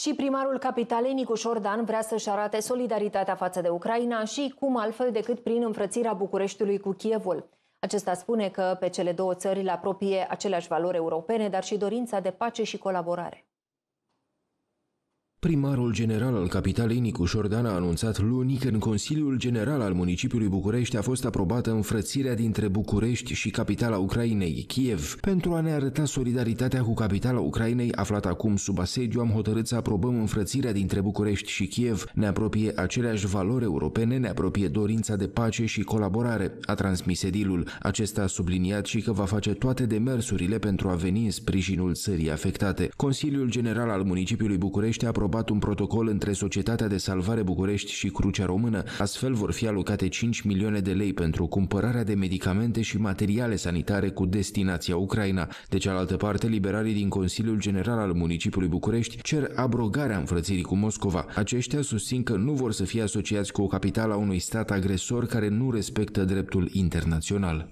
Și primarul capitalei Nicu Șordan vrea să-și arate solidaritatea față de Ucraina și cum altfel decât prin înfrățirea Bucureștiului cu Chievul. Acesta spune că pe cele două țări le apropie aceleași valori europene, dar și dorința de pace și colaborare. Primarul general al capitalei Nicu Șordan a anunțat luni că în Consiliul General al municipiului București a fost aprobată înfrățirea dintre București și capitala Ucrainei, Kiev. Pentru a ne arăta solidaritatea cu capitala Ucrainei, aflată acum sub asediu, am hotărât să aprobăm înfrățirea dintre București și Kiev. Ne apropie aceleași valori europene, ne apropie dorința de pace și colaborare, a transmis edilul. Acesta a subliniat și că va face toate demersurile pentru a veni în sprijinul țării afectate. Consiliul General al municipiului București a aprobat aprobat un protocol între Societatea de Salvare București și Crucea Română. Astfel vor fi alocate 5 milioane de lei pentru cumpărarea de medicamente și materiale sanitare cu destinația Ucraina. De cealaltă parte, liberarii din Consiliul General al Municipiului București cer abrogarea înfrățirii cu Moscova. Aceștia susțin că nu vor să fie asociați cu o capitală a unui stat agresor care nu respectă dreptul internațional.